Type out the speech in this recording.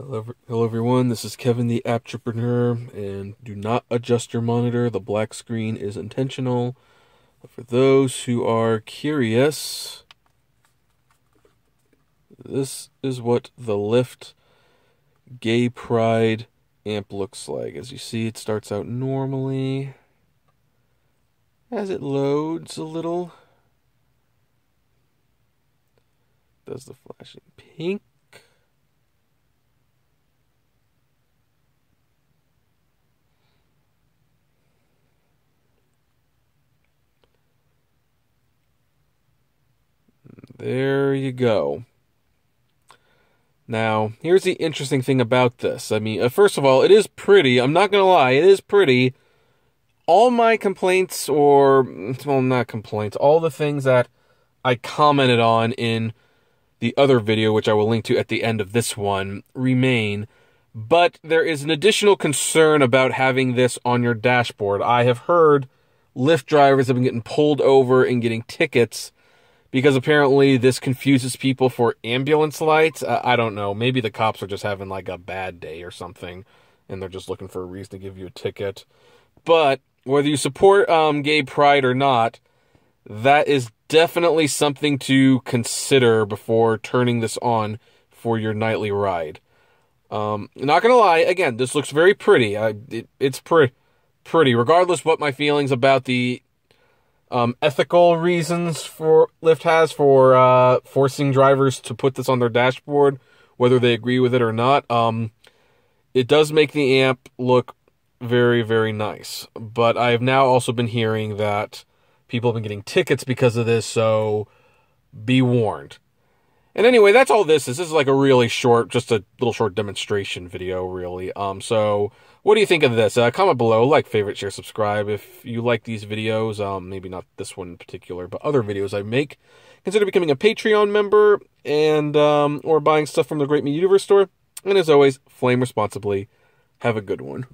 Hello, everyone. This is Kevin, the entrepreneur, and do not adjust your monitor. The black screen is intentional. For those who are curious, this is what the Lyft Gay Pride amp looks like. As you see, it starts out normally. As it loads a little, does the flashing pink. There you go. Now, here's the interesting thing about this. I mean, uh, first of all, it is pretty. I'm not going to lie, it is pretty. All my complaints, or, mm, well, not complaints, all the things that I commented on in the other video, which I will link to at the end of this one, remain. But there is an additional concern about having this on your dashboard. I have heard Lyft drivers have been getting pulled over and getting tickets because apparently this confuses people for ambulance lights. I don't know. Maybe the cops are just having like a bad day or something and they're just looking for a reason to give you a ticket. But whether you support um, gay pride or not, that is definitely something to consider before turning this on for your nightly ride. Um, not gonna lie, again, this looks very pretty. I, it, it's pretty, pretty. Regardless what my feelings about the um, ethical reasons for Lyft has for uh, forcing drivers to put this on their dashboard, whether they agree with it or not. Um, it does make the amp look very, very nice. But I've now also been hearing that people have been getting tickets because of this, so be warned. And anyway, that's all this is. This is like a really short, just a little short demonstration video, really. Um, so what do you think of this? Uh, comment below, like, favorite, share, subscribe. If you like these videos, um, maybe not this one in particular, but other videos I make, consider becoming a Patreon member and um, or buying stuff from the Great Me Universe store. And as always, flame responsibly. Have a good one.